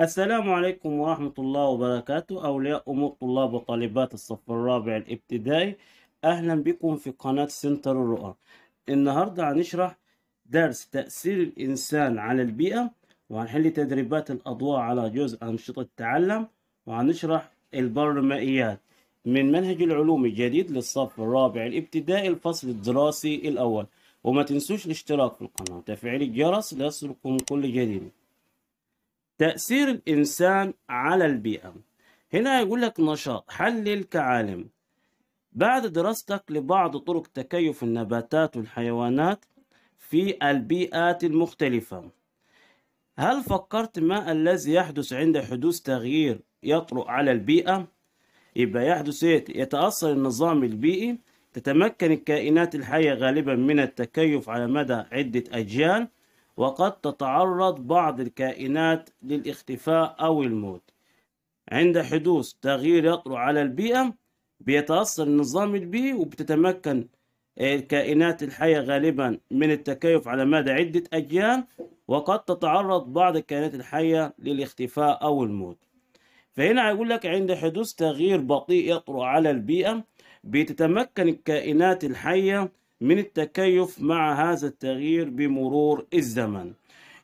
السلام عليكم ورحمة الله وبركاته أولياء أمور طلاب وطالبات الصف الرابع الابتدائي أهلا بكم في قناة سنتر الرؤى النهاردة هنشرح درس تأثير الإنسان على البيئة وهنحل تدريبات الأضواء على جزء أنشطة التعلم وهنشرح البرمائيات من منهج العلوم الجديد للصف الرابع الابتدائي الفصل الدراسي الأول وما تنسوش الاشتراك في القناة وتفعيل الجرس ليصلكم كل جديد تأثير الإنسان على البيئة هنا يقول لك نشاط حلل كعالم بعد دراستك لبعض طرق تكيف النباتات والحيوانات في البيئات المختلفة هل فكرت ما الذي يحدث عند حدوث تغيير يطرأ على البيئة؟ يبقى يحدث إيه؟ يتأثر النظام البيئي تتمكن الكائنات الحية غالبا من التكيف على مدى عدة أجيال وقد تتعرض بعض الكائنات للاختفاء أو الموت عند حدوث تغيير يطرأ على البيئة بيتأثر النظام البيئي وبتتمكن الكائنات آه، الحية غالبا من التكيف على مدى عدة أجيال وقد تتعرض بعض الكائنات الحية للاختفاء أو الموت فهنا هيقول لك عند حدوث تغيير بطيء يطرأ على البيئة بتتمكن الكائنات الحية من التكيف مع هذا التغيير بمرور الزمن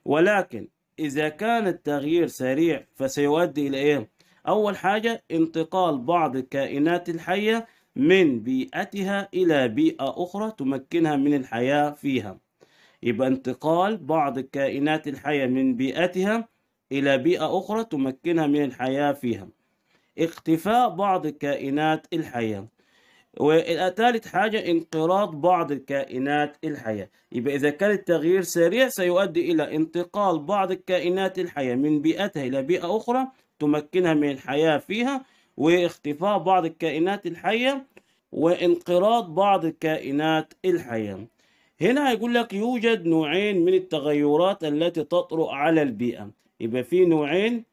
ولكن إذا كان التغيير سريع فسيؤدي إلى إيه؟ أول حاجة انتقال بعض الكائنات الحية من بيئتها إلى بيئة أخرى تمكنها من الحياة فيها يبقى انتقال بعض الكائنات الحية من بيئتها إلى بيئة أخرى تمكنها من الحياة فيها اختفاء بعض الكائنات الحية وثالث حاجة انقراض بعض الكائنات الحية يبقى إذا كان التغيير سريع سيؤدي إلى انتقال بعض الكائنات الحية من بيئتها إلى بيئة أخرى تمكنها من الحياة فيها واختفاء بعض الكائنات الحية وانقراض بعض الكائنات الحية هنا هيقول لك يوجد نوعين من التغيرات التي تطرأ على البيئة يبقى في نوعين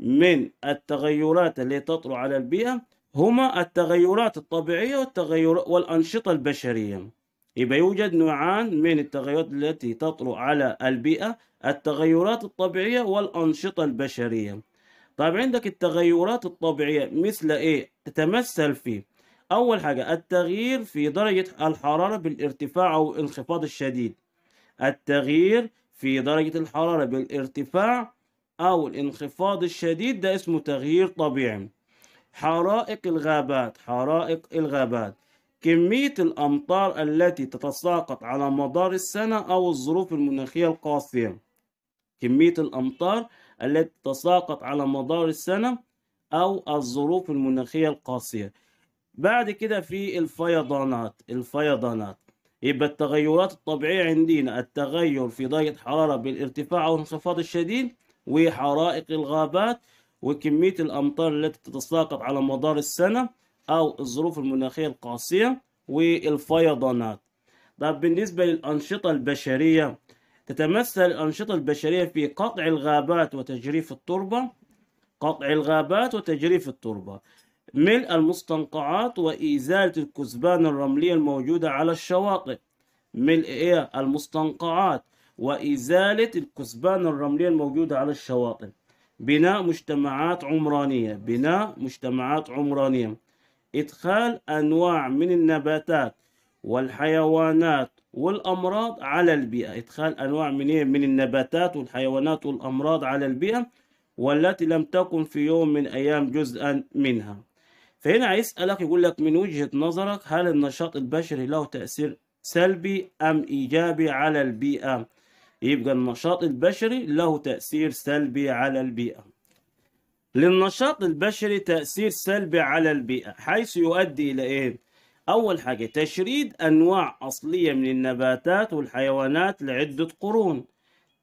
من التغيرات التي تطرأ على البيئة هما التغيرات الطبيعية والتغير والأنشطة البشرية يبقى يوجد نوعان من التغيرات التي تطرأ على البيئة التغيرات الطبيعية والأنشطة البشرية طيب عندك التغيرات الطبيعية مثل إيه تتمثل في أول حاجة التغيير في درجة الحرارة بالارتفاع أو الانخفاض الشديد التغيير في درجة الحرارة بالارتفاع أو الانخفاض الشديد ده اسمه تغيير طبيعي حرائق الغابات حرائق الغابات كمية الأمطار التي تتساقط على مدار السنة أو الظروف المناخية القاسية كمية الأمطار التي تتساقط على مدار السنة أو الظروف المناخية القاسية بعد كده في الفيضانات الفيضانات يبقى التغيرات الطبيعية عندنا التغير في درجة حرارة بالارتفاع أو الانخفاض الشديد وحرائق الغابات وكمية الأمطار التي تتساقط على مدار السنة أو الظروف المناخية القاسية والفيضانات طب بالنسبة للأنشطة البشرية تتمثل الأنشطة البشرية في قطع الغابات وتجريف التربة قطع الغابات وتجريف التربة ملء المستنقعات وإزالة الكثبان الرملية الموجودة على الشواطئ ملء إيه المستنقعات وإزالة الكثبان الرملية الموجودة على الشواطئ بناء مجتمعات عمرانية بناء مجتمعات عمرانية إدخال أنواع من النباتات والحيوانات والأمراض على البيئة إدخال أنواع من إيه؟ من النباتات والحيوانات والأمراض على البيئة والتي لم تكن في يوم من أيام جزءا منها فهنا هيسألك يقول لك من وجهة نظرك هل النشاط البشري له تأثير سلبي أم إيجابي على البيئة يبقى النشاط البشري له تأثير سلبي على البيئة للنشاط البشري تأثير سلبي على البيئة حيث يؤدي إلى إيه؟ أول حاجة تشريد أنواع أصلية من النباتات والحيوانات لعدة قرون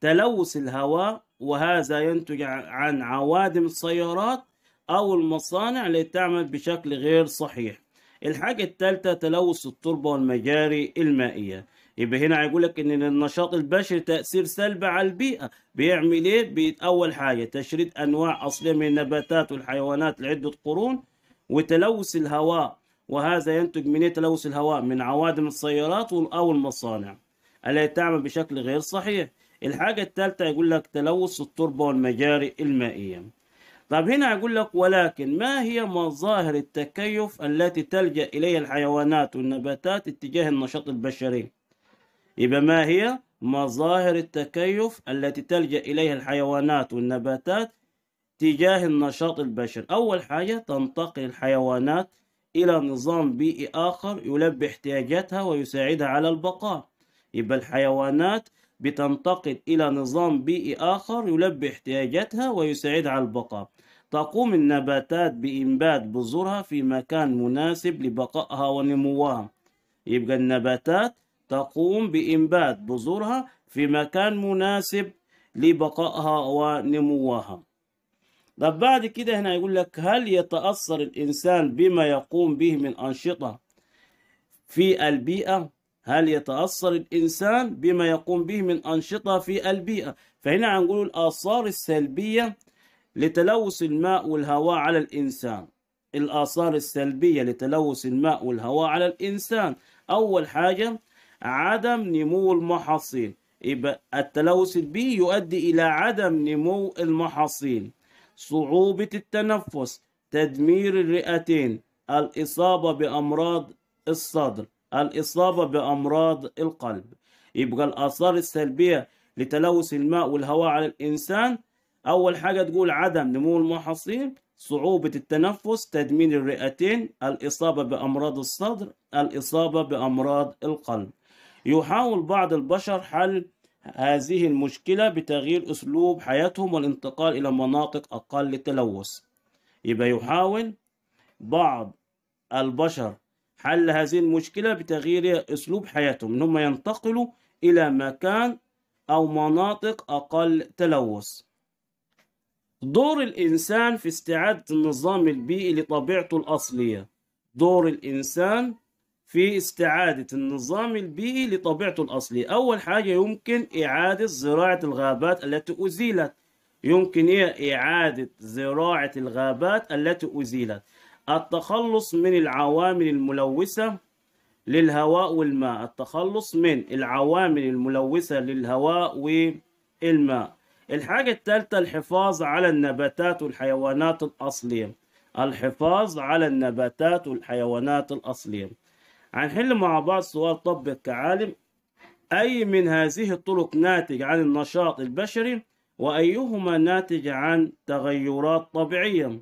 تلوث الهواء وهذا ينتج عن عوادم السيارات أو المصانع اللي تعمل بشكل غير صحيح الحاجة الثالثة تلوث التربة والمجاري المائية يبقى هنا هيقول لك ان النشاط البشري تاثير سلبي على البيئه بيعمل ايه اول حاجه تشريد انواع اصليه من النباتات والحيوانات لعده قرون وتلوث الهواء وهذا ينتج من إيه تلوث الهواء من عوادم السيارات او المصانع التي تعمل بشكل غير صحيح الحاجه الثالثه يقول لك تلوث التربه والمجاري المائيه طب هنا أقول لك ولكن ما هي مظاهر التكيف التي تلجأ إليها الحيوانات والنباتات اتجاه النشاط البشري يبقى ما هي مظاهر التكيف التي تلجأ إليها الحيوانات والنباتات تجاه النشاط البشري أول حاجة تنتقل الحيوانات إلى نظام بيئي آخر يلبي احتياجاتها ويساعدها على البقاء يبقى الحيوانات بتنتقل إلى نظام بيئي آخر يلبي احتياجاتها ويساعدها على البقاء تقوم النباتات بإنبات بذورها في مكان مناسب لبقائها ونموها يبقى النباتات تقوم بإنبات بذورها في مكان مناسب لبقائها ونموها طب بعد كده هنا يقول لك هل يتأثر الإنسان بما يقوم به من أنشطة في البيئة هل يتأثر الإنسان بما يقوم به من أنشطة في البيئة فهنا هنقول الآثار السلبية لتلوث الماء والهواء على الإنسان الآثار السلبية لتلوث الماء والهواء على الإنسان أول حاجة عدم نمو المحاصيل يبقى التلوث البيئي يؤدي إلى عدم نمو المحاصيل صعوبة التنفس تدمير الرئتين الإصابة بأمراض الصدر الإصابة بأمراض القلب يبقى الآثار السلبية لتلوث الماء والهواء على الإنسان أول حاجة تقول عدم نمو المحاصيل صعوبة التنفس تدمير الرئتين الإصابة بأمراض الصدر الإصابة بأمراض القلب يحاول بعض البشر حل هذه المشكلة بتغيير أسلوب حياتهم والانتقال إلى مناطق أقل تلوث يبقى يحاول بعض البشر حل هذه المشكلة بتغيير أسلوب حياتهم إن هم ينتقلوا إلى مكان أو مناطق أقل تلوث دور الإنسان في استعادة النظام البيئي لطبيعته الأصلية دور الإنسان في استعادة النظام البيئي لطبيعته الأصلية أول حاجة يمكن إعادة زراعة الغابات التي أزيلت يمكن إيه إعادة زراعة الغابات التي أزيلت التخلص من العوامل الملوثة للهواء والماء التخلص من العوامل الملوثة للهواء والماء الحاجة الثالثة الحفاظ على النباتات والحيوانات الأصلية الحفاظ على النباتات والحيوانات الأصلية هنحل مع بعض سؤال طبق كعالم أي من هذه الطرق ناتج عن النشاط البشري وأيهما ناتج عن تغيرات طبيعية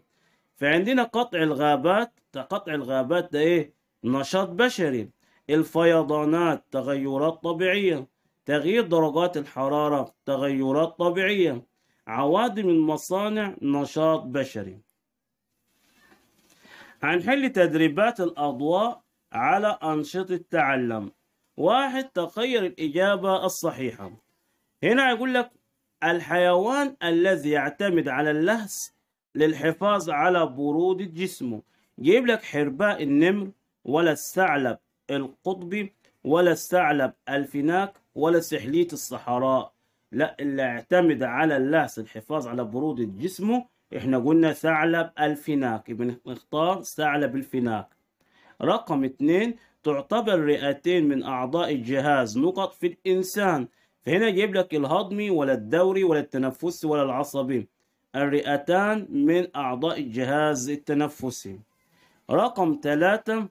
فعندنا قطع الغابات قطع الغابات ده إيه نشاط بشري الفيضانات تغيرات طبيعية تغيير درجات الحرارة تغيرات طبيعية عوادم المصانع نشاط بشري هنحل تدريبات الأضواء على أنشطة تعلم واحد تخير الإجابة الصحيحة هنا يقول لك الحيوان الذي يعتمد على اللهس للحفاظ على برودة جسمه جيب لك حرباء النمر ولا الثعلب القطبي ولا الثعلب الفناك ولا سحلية الصحراء لا اللي اعتمد على اللهس الحفاظ على برودة جسمه احنا قلنا ثعلب الفناك بنختار ثعلب الفناك رقم اثنين تعتبر رئتين من أعضاء الجهاز نقط في الإنسان فهنا يجيب لك الهضمي ولا الدوري ولا التنفسي ولا العصبي الرئتان من أعضاء الجهاز التنفسي رقم ثلاثة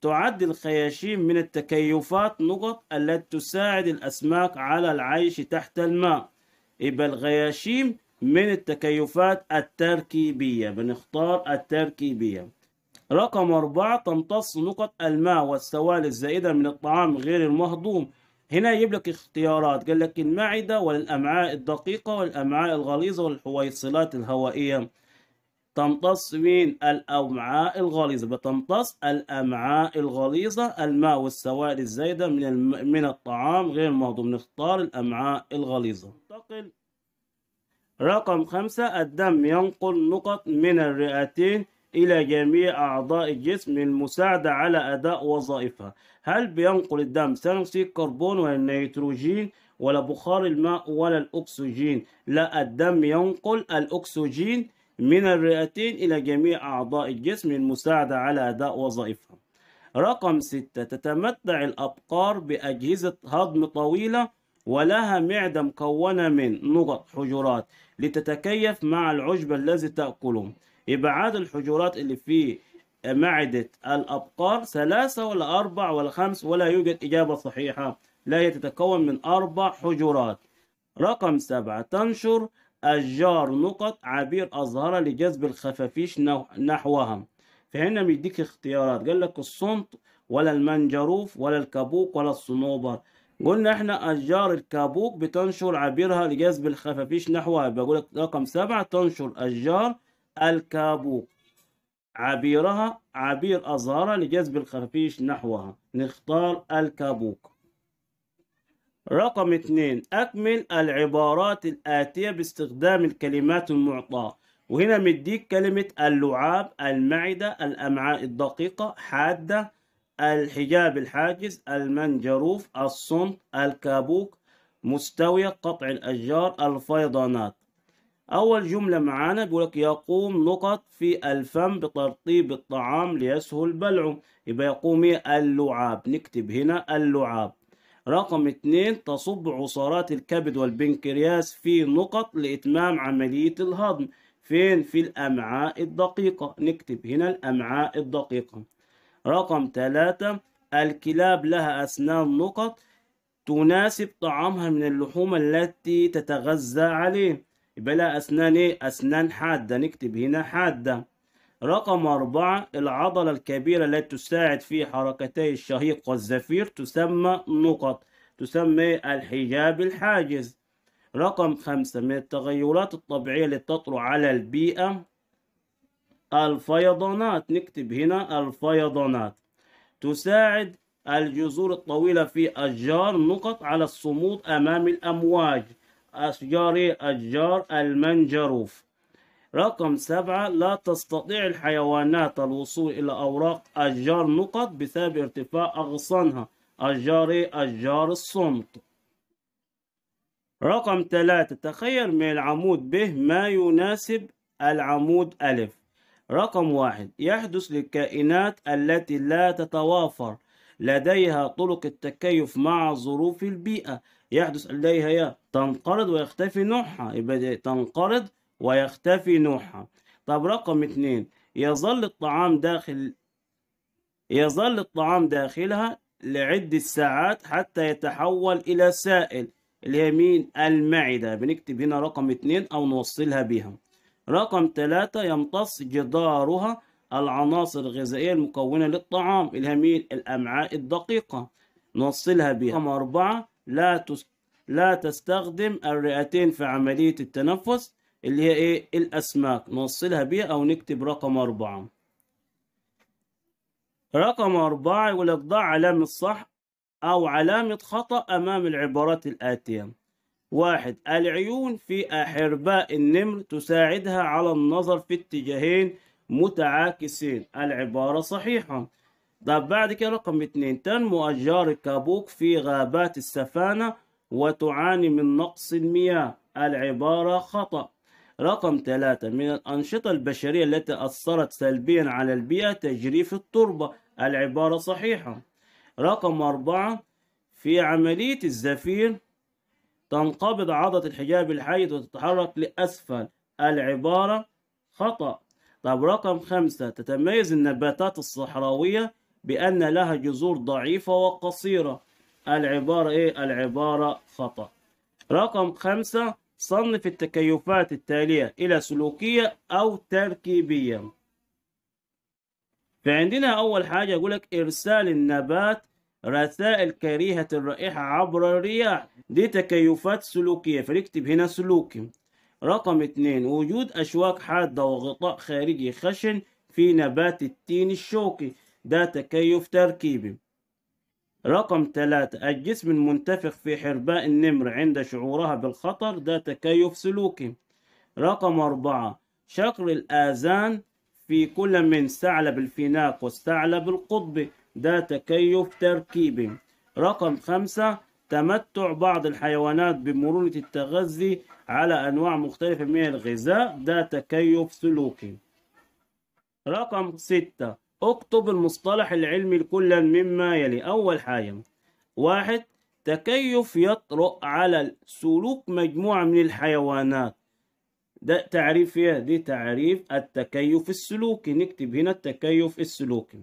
تعد الخياشيم من التكيفات نقط التي تساعد الأسماك على العيش تحت الماء يبقى الخياشيم من التكيفات التركيبية بنختار التركيبية رقم أربعة تمتص نقط الماء والسوائل الزائدة من الطعام غير المهضوم هنا يجيب لك اختيارات قال لك المعدة والأمعاء الدقيقة والأمعاء الغليظة والحويصلات الهوائية تمتص مين الأمعاء الغليظة بتمتص الأمعاء الغليظة الماء والسوائل الزايدة من الم... من الطعام غير المهضوم نختار الأمعاء الغليظة رقم خمسة الدم ينقل نقط من الرئتين إلى جميع أعضاء الجسم للمساعدة على أداء وظائفها هل بينقل الدم ثاني أكسيد الكربون ولا النيتروجين ولا بخار الماء ولا الأكسجين لا الدم ينقل الأكسجين من الرئتين إلى جميع أعضاء الجسم للمساعدة على أداء وظائفها رقم ستة تتمتع الأبقار بأجهزة هضم طويلة ولها معدة مكونة من نقط حجرات لتتكيف مع العشب الذي تأكله ابعاد الحجرات اللي في معدة الأبقار ثلاثة ولا أربع ولا خمس ولا يوجد إجابة صحيحة لا يتتكون من أربع حجرات رقم سبعة تنشر أشجار نقط عبير أزهرة لجذب الخفافيش نحوها فهنا بيديك اختيارات قال لك الصنط ولا المنجروف ولا الكابوك ولا الصنوبر قلنا احنا أشجار الكابوك بتنشر عبيرها لجذب الخفافيش نحوها بقول لك رقم سبعة تنشر أشجار الكابوك عبيرها عبير أظهرها لجذب الخرفيش نحوها نختار الكابوك رقم اثنين أكمل العبارات الآتية باستخدام الكلمات المعطاة وهنا مديك كلمة اللعاب المعدة الأمعاء الدقيقة حادة الحجاب الحاجز المنجروف الصمت الكابوك مستوية قطع الأشجار الفيضانات أول جملة معانا بيقول لك يقوم لقط في الفم بترطيب الطعام ليسهل بلعه يبقى يقوم إيه اللعاب نكتب هنا اللعاب رقم اتنين تصب عصارات الكبد والبنكرياس في نقط لإتمام عملية الهضم فين في الأمعاء الدقيقة نكتب هنا الأمعاء الدقيقة رقم ثلاثة الكلاب لها أسنان نقط تناسب طعامها من اللحوم التي تتغذى عليه يبقى لها أسنان إيه؟ أسنان حادة نكتب هنا حادة رقم أربعة العضلة الكبيرة التي تساعد في حركتي الشهيق والزفير تسمى نقط تسمى الحجاب الحاجز رقم خمسة من التغيرات الطبيعية اللي تطرأ على البيئة الفيضانات نكتب هنا الفيضانات تساعد الجذور الطويلة في أشجار نقط على الصمود أمام الأمواج أشجار أشجار المنجروف رقم سبعة لا تستطيع الحيوانات الوصول إلى أوراق أشجار نقط بسبب ارتفاع أغصانها أشجار أشجار الصمت رقم ثلاثة تخير من العمود ب ما يناسب العمود ألف رقم واحد يحدث للكائنات التي لا تتوافر لديها طرق التكيف مع ظروف البيئة يحدث لديها تنقرض ويختفي نوعها يبقى تنقرض ويختفي نوعها طب رقم اتنين يظل الطعام داخل يظل الطعام داخلها لعدة ساعات حتى يتحول إلى سائل اللي هي مين المعدة بنكتب هنا رقم اتنين أو نوصلها بيها رقم تلاتة يمتص جدارها العناصر الغذائية المكونة للطعام اللي هي مين الأمعاء الدقيقة نوصلها بيها رقم أربعة لا تس... لا تستخدم الرئتين في عملية التنفس اللي هي إيه الأسماك نوصلها بيها أو نكتب رقم أربعة رقم أربعة يقول لك ضع علامة صح أو علامة خطأ أمام العبارات الآتية واحد العيون في أحرباء النمر تساعدها على النظر في اتجاهين متعاكسين العبارة صحيحة طب بعد كده رقم اتنين تنمو أشجار الكابوك في غابات السفانة وتعاني من نقص المياه العبارة خطأ رقم ثلاثة من الأنشطة البشرية التي أثرت سلبيا على البيئة تجريف التربة العبارة صحيحة رقم أربعة في عملية الزفير تنقبض عضة الحجاب الحي وتتحرك لأسفل العبارة خطأ طب رقم خمسة تتميز النباتات الصحراوية بأن لها جذور ضعيفة وقصيرة العبارة إيه؟ العبارة خطأ رقم خمسة صنف التكيفات التالية إلى سلوكية أو تركيبية فعندنا أول حاجة يقول لك إرسال النبات رسائل كريهة الرائحة عبر الرياح دي تكيفات سلوكية فنكتب هنا سلوكي رقم اتنين وجود أشواك حادة وغطاء خارجي خشن في نبات التين الشوكي ده تكيف تركيبي رقم ثلاثة الجسم المنتفخ في حرباء النمر عند شعورها بالخطر ده تكيف سلوكي رقم أربعة شقر الآذان في كل من ثعلب الفناق والثعلب القطبي ده تكيف تركيبي رقم خمسة تمتع بعض الحيوانات بمرونة التغذي على أنواع مختلفة من الغذاء ده تكيف سلوكي رقم ستة اكتب المصطلح العلمي لكل مما يلي أول حاجة واحد تكيف يطرق على سلوك مجموعة من الحيوانات ده تعريف ايه دي تعريف التكيف السلوكي نكتب هنا التكيف السلوكي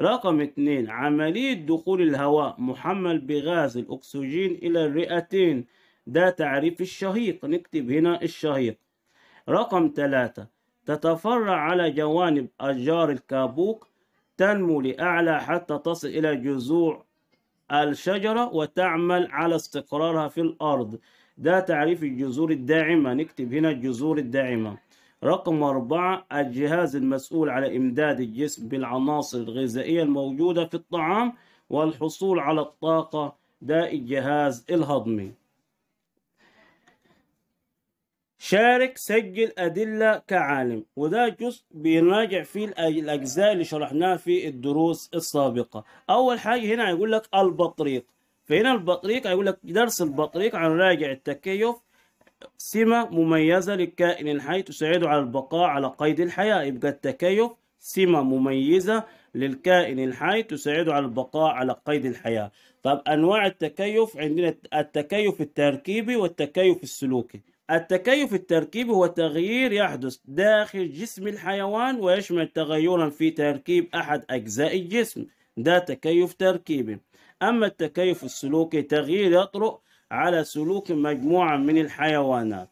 رقم اثنين عملية دخول الهواء محمل بغاز الأكسجين إلى الرئتين ده تعريف الشهيق نكتب هنا الشهيق رقم ثلاثة تتفرع على جوانب أشجار الكابوك تنمو لأعلى حتى تصل إلى جذوع الشجرة وتعمل على استقرارها في الأرض ده تعريف الجذور الداعمة نكتب هنا الجذور الداعمة رقم أربعة الجهاز المسؤول على إمداد الجسم بالعناصر الغذائية الموجودة في الطعام والحصول على الطاقة داء الجهاز الهضمي شارك سجل أدلة كعالم وده جزء بنراجع فيه الأجزاء اللي شرحناها في الدروس السابقة أول حاجة هنا هيقول لك البطريق فهنا البطريق هيقول لك درس البطريق راجع التكيف سمة مميزة للكائن الحي تساعد على البقاء على قيد الحياة يبقى التكيف سمة مميزة للكائن الحي تساعد على البقاء على قيد الحياة طب أنواع التكيف عندنا التكيف التركيبي والتكيف السلوكي التكيف التركيبي هو تغيير يحدث داخل جسم الحيوان ويشمل تغيرا في تركيب أحد أجزاء الجسم ده تكيف تركيبي أما التكيف السلوكي تغيير يطرأ على سلوك مجموعة من الحيوانات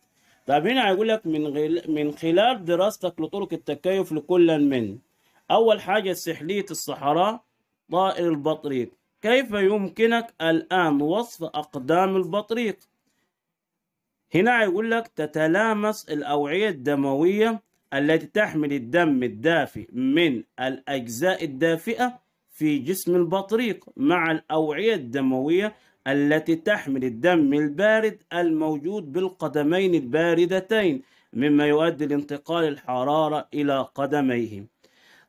طب هنا هيقول لك من غل... من خلال دراستك لطرق التكيف لكل من أول حاجة سحلية الصحراء طائر البطريق كيف يمكنك الآن وصف أقدام البطريق هنا هيقول لك تتلامس الأوعية الدموية التي تحمل الدم الدافئ من الأجزاء الدافئة في جسم البطريق مع الأوعية الدموية التي تحمل الدم البارد الموجود بالقدمين الباردتين مما يؤدي لانتقال الحرارة إلى قدميهم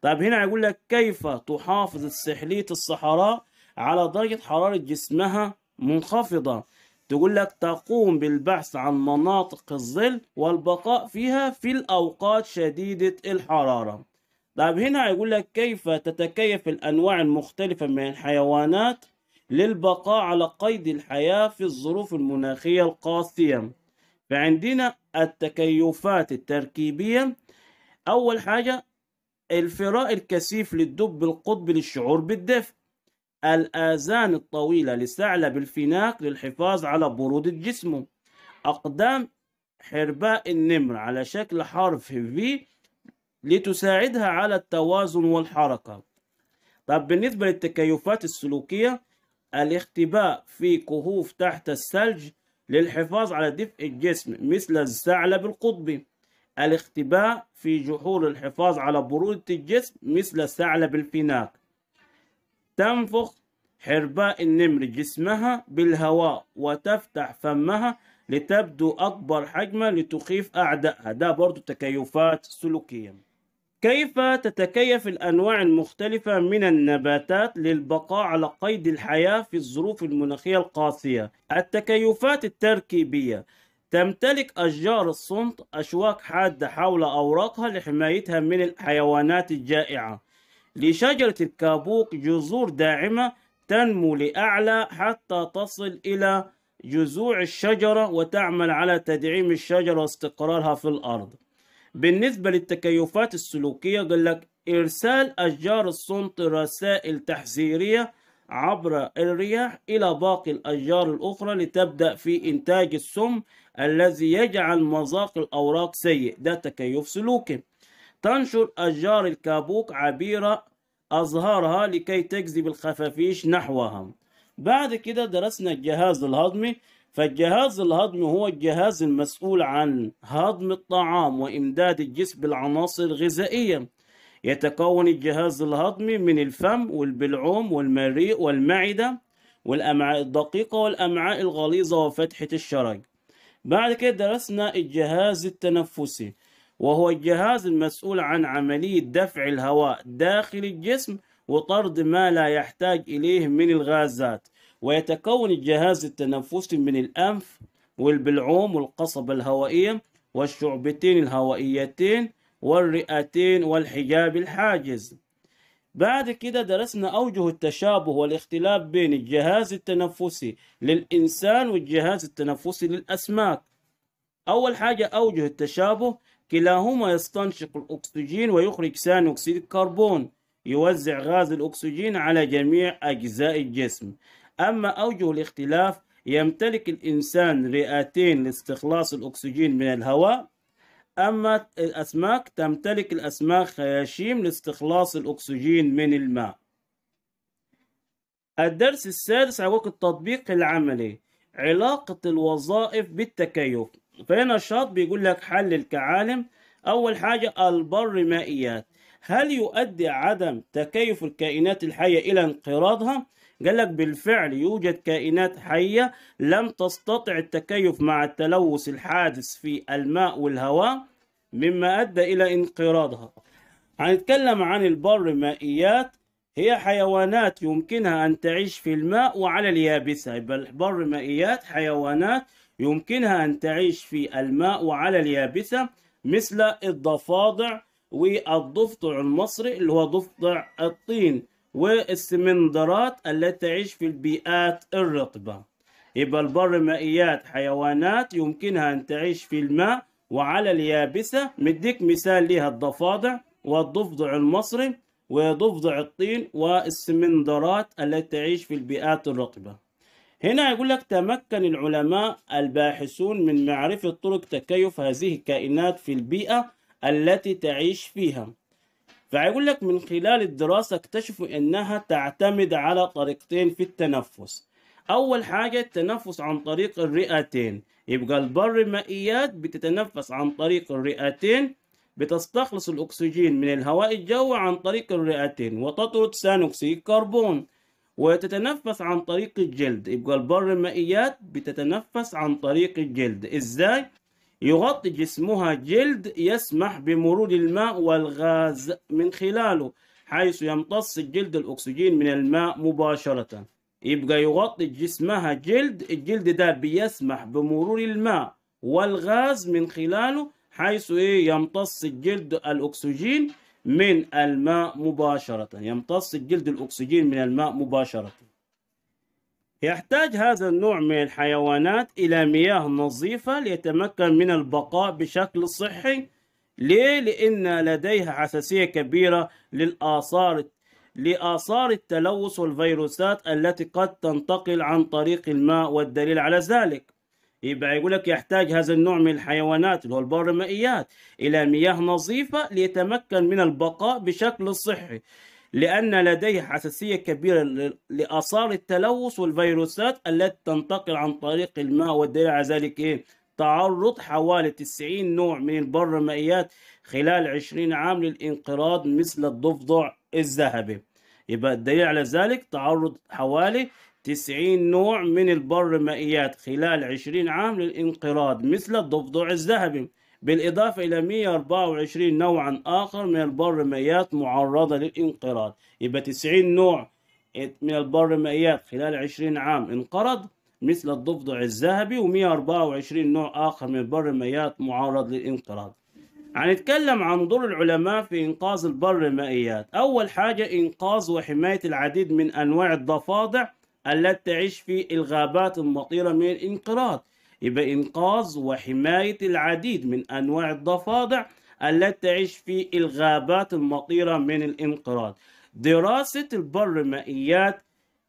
طيب هنا يقول لك كيف تحافظ السحلية الصحراء على درجة حرارة جسمها منخفضة تقول لك تقوم بالبحث عن مناطق الظل والبقاء فيها في الأوقات شديدة الحرارة طيب هنا يقول لك كيف تتكيف الأنواع المختلفة من الحيوانات للبقاء على قيد الحياة في الظروف المناخية القاسية فعندنا التكيفات التركيبية أول حاجة الفراء الكثيف للدب القطبي للشعور بالدفء الآذان الطويلة لثعلب الفناق للحفاظ على برودة جسمه أقدام حرباء النمر على شكل حرف V لتساعدها على التوازن والحركة طب بالنسبة للتكيفات السلوكية الاختباء في كهوف تحت الثلج للحفاظ على دفء الجسم مثل الثعلب القطبي الاختباء في جحور الحفاظ على برودة الجسم مثل الثعلب الفناك تنفخ حرباء النمر جسمها بالهواء وتفتح فمها لتبدو أكبر حجما لتخيف أعدائها ده برضو تكيفات سلوكية كيف تتكيف الأنواع المختلفة من النباتات للبقاء على قيد الحياة في الظروف المناخية القاسية؟ التكيفات التركيبية تمتلك أشجار الصمت أشواك حادة حول أوراقها لحمايتها من الحيوانات الجائعة لشجرة الكابوك جذور داعمة تنمو لأعلى حتى تصل إلى جذوع الشجرة وتعمل على تدعيم الشجرة واستقرارها في الأرض بالنسبة للتكيفات السلوكية قال لك إرسال أشجار الصمت رسائل تحذيرية عبر الرياح إلى باقي الأشجار الأخرى لتبدأ في إنتاج السم الذي يجعل مذاق الأوراق سيء ده تكيف سلوكي تنشر أشجار الكابوك عبيرة أظهارها لكي تجذب الخفافيش نحوها بعد كده درسنا الجهاز الهضمي فالجهاز الهضمي هو الجهاز المسؤول عن هضم الطعام وإمداد الجسم بالعناصر الغذائية يتكون الجهاز الهضمي من الفم والبلعوم والمريء والمعدة والأمعاء الدقيقة والأمعاء الغليظة وفتحة الشرج بعد كده درسنا الجهاز التنفسي وهو الجهاز المسؤول عن عملية دفع الهواء داخل الجسم وطرد ما لا يحتاج إليه من الغازات ويتكون الجهاز التنفسي من الأنف والبلعوم والقصبة الهوائية والشعبتين الهوائيتين والرئتين والحجاب الحاجز بعد كده درسنا أوجه التشابه والاختلاف بين الجهاز التنفسي للإنسان والجهاز التنفسي للأسماك أول حاجة أوجه التشابه كلاهما يستنشق الأكسجين ويخرج ثاني أكسيد الكربون يوزع غاز الأكسجين على جميع أجزاء الجسم أما أوجه الاختلاف يمتلك الإنسان رئتين لاستخلاص الأكسجين من الهواء أما الأسماك تمتلك الأسماك خياشيم لاستخلاص الأكسجين من الماء الدرس السادس علاقة التطبيق العملي علاقة الوظائف بالتكيف فهنا الشاط بيقول لك حل الكعالم أول حاجة البر مائيات هل يؤدي عدم تكيف الكائنات الحية إلى انقراضها؟ قال لك بالفعل يوجد كائنات حية لم تستطع التكيف مع التلوث الحادث في الماء والهواء مما أدى إلى انقراضها هنتكلم عن البر مائيات هي حيوانات يمكنها أن تعيش في الماء وعلى اليابسة يبقى البر مائيات حيوانات يمكنها أن تعيش في الماء وعلى اليابسة مثل الضفادع والضفدع المصري اللي هو ضفدع الطين والسمندرات التي تعيش في البيئات الرطبة يبقى البر مائيات حيوانات يمكنها أن تعيش في الماء وعلى اليابسة مديك مثال لها الضفادع والضفدع المصري وضفدع الطين والسمندرات التي تعيش في البيئات الرطبة هنا يقول لك تمكن العلماء الباحثون من معرفة طرق تكيف هذه الكائنات في البيئة التي تعيش فيها فيقول لك من خلال الدراسة اكتشفوا أنها تعتمد على طريقتين في التنفس أول حاجة التنفس عن طريق الرئتين يبقى البر المائيات بتتنفس عن طريق الرئتين بتستخلص الأكسجين من الهواء الجوي عن طريق الرئتين وتطرد ثاني أكسيد الكربون وتتنفس عن طريق الجلد يبقى البر المائيات بتتنفس عن طريق الجلد ازاي يغطي جسمها جلد يسمح بمرور الماء والغاز من خلاله حيث يمتص الجلد الأكسجين من الماء مباشرة يبقى يغطي جسمها جلد الجلد ده بيسمح بمرور الماء والغاز من خلاله حيث إيه يمتص الجلد الأكسجين من الماء مباشرة يمتص الجلد الأكسجين من الماء مباشرة يحتاج هذا النوع من الحيوانات إلى مياه نظيفة ليتمكن من البقاء بشكل صحي ليه؟ لأن لديها حساسية كبيرة للآثار لآثار التلوث والفيروسات التي قد تنتقل عن طريق الماء والدليل على ذلك يبقى يقول لك يحتاج هذا النوع من الحيوانات اللي هو البرمائيات إلى مياه نظيفة ليتمكن من البقاء بشكل صحي لأن لديه حساسية كبيرة لآثار التلوث والفيروسات التي تنتقل عن طريق الماء والدليل على ذلك إيه؟ تعرض حوالي 90 نوع من البرمائيات خلال 20 عام للانقراض مثل الضفدع الذهبي يبقى الدليل على ذلك تعرض حوالي 90 نوع من البرمائيات خلال 20 عام للانقراض مثل الضفدع الذهبي بالإضافة إلى 124 نوعا آخر من البرميات معرضة للانقراض يبقى 90 نوع من البرميات خلال 20 عام انقرض مثل الضفدع الذهبي و124 نوع آخر من البرميات معرض للانقراض هنتكلم عن دور العلماء في إنقاذ البرمائيات أول حاجة إنقاذ وحماية العديد من أنواع الضفادع التي تعيش في الغابات المطيرة من الانقراض يبقى إنقاذ وحماية العديد من أنواع الضفادع التي تعيش في الغابات المطيرة من الانقراض دراسة البرمائيات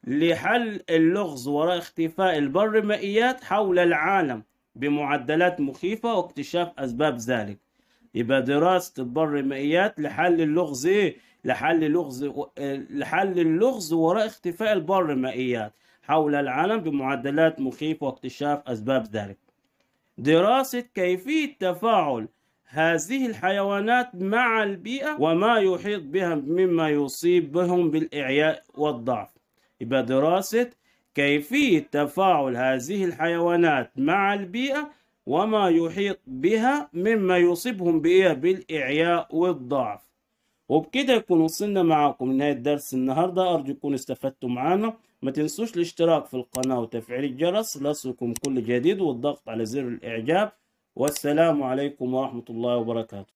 لحل اللغز وراء اختفاء البرمائيات حول العالم بمعدلات مخيفة واكتشاف أسباب ذلك يبقى دراسة البرمائيات لحل اللغز إيه؟ لحل اللغز لحل اللغز وراء اختفاء البرمائيات حول العالم بمعدلات مخيفة واكتشاف أسباب ذلك دراسة كيفية تفاعل هذه الحيوانات مع البيئة وما يحيط بها مما يصيب بهم بالإعياء والضعف يبقى دراسة كيفية تفاعل هذه الحيوانات مع البيئة وما يحيط بها مما يصيبهم بها بالإعياء والضعف وبكده يكون وصلنا معاكم لنهاية درس النهاردة أرجو يكون استفدتم معنا ما تنسوش الاشتراك في القناة وتفعيل الجرس لصلكم كل جديد والضغط على زر الإعجاب والسلام عليكم ورحمة الله وبركاته